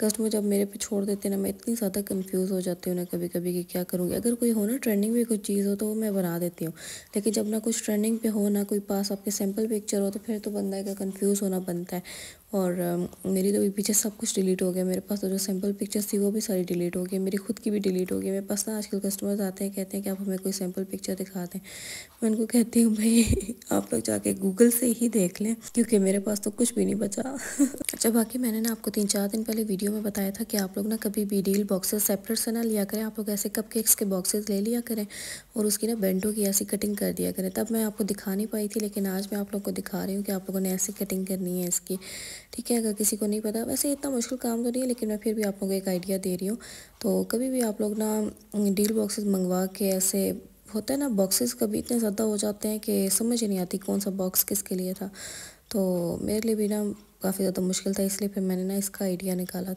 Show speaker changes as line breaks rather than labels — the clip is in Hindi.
कस्टमर जब मेरे पे छोड़ देते ना मैं इतनी ज़्यादा कंफ्यूज हो जाती हूँ ना कभी कभी कि क्या करूँगी अगर कोई हो ना ट्रेंडिंग में कोई चीज़ हो तो वो मैं बना देती हूँ लेकिन जब ना कुछ ट्रेंडिंग पे हो ना कोई पास आपके सैम्पल पिक्चर हो तो फिर तो बंदा का कंफ्यूज होना बनता है और मेरी तो पीछे सब कुछ डिलीट हो गया मेरे पास तो जो सैम्पल पिक्चर्स थी वो भी सारी डिलीट हो गई मेरी खुद की भी डिलीट हो गई मेरे पास ना आजकल कस्टमर्स आते हैं कहते हैं कि आप हमें कोई सैम्पल पिक्चर दिखा दें मैं उनको कहती हूँ भाई आप लोग जाके गूगल से ही देख लें क्योंकि मेरे पास तो कुछ भी नहीं बचा अच्छा बाकी मैंने ना आपको तीन चार दिन पहले वीडियो में बताया था कि आप लोग ना कभी भी डील बॉक्सेस सेपरेट से ना लिया करें आप लोग ऐसे कप के बॉक्सेस ले लिया करें और उसकी ना बेंटो की ऐसी कटिंग कर दिया करें तब मैं आपको दिखा नहीं पाई थी लेकिन आज मैं आप लोग को दिखा रही हूँ कि आप लोगों ने ऐसी कटिंग करनी है इसकी ठीक है अगर किसी को नहीं पता वैसे इतना मुश्किल काम तो नहीं है लेकिन मैं फिर भी आप लोगों को एक आइडिया दे रही हूँ तो कभी भी आप लोग ना डील बॉक्सेस मंगवा के ऐसे होता है ना बॉक्सेस कभी इतने ज़्यादा हो जाते हैं कि समझ ही नहीं आती कौन सा बॉक्स किसके लिए था तो मेरे लिए भी ना काफ़ी ज़्यादा मुश्किल था इसलिए फिर मैंने ना इसका आइडिया निकाला